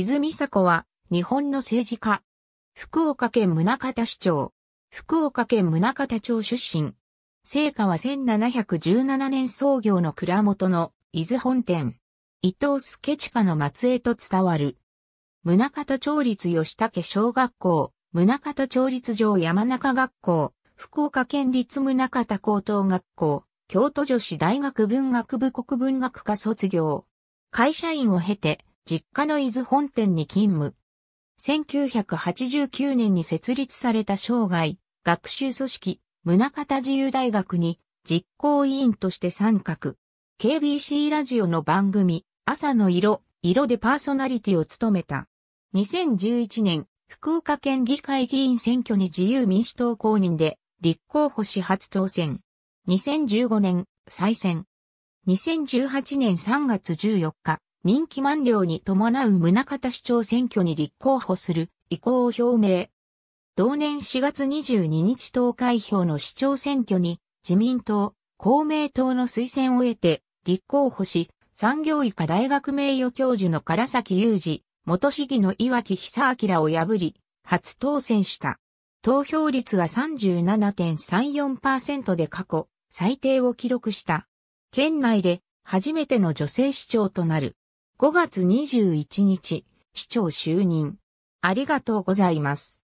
泉佐子は、日本の政治家。福岡県宗像市長。福岡県宗像町出身。聖火は1717年創業の蔵元の伊豆本店。伊藤助下の末裔と伝わる。宗像町立吉武小学校、宗像町立上山中学校、福岡県立宗像高等学校、京都女子大学文学部国文学科卒業。会社員を経て、実家の伊豆本店に勤務。1989年に設立された生涯、学習組織、宗方自由大学に実行委員として参画。KBC ラジオの番組、朝の色、色でパーソナリティを務めた。2011年、福岡県議会議員選挙に自由民主党公認で立候補し初当選。2015年、再選。2018年3月14日、任期満了に伴う宗方市長選挙に立候補する意向を表明。同年4月22日投開票の市長選挙に自民党、公明党の推薦を得て立候補し、産業医科大学名誉教授の唐崎雄二、元市議の岩木久明を破り、初当選した。投票率は37.34%で過去最低を記録した。県内で初めての女性市長となる。5月21日、市長就任。ありがとうございます。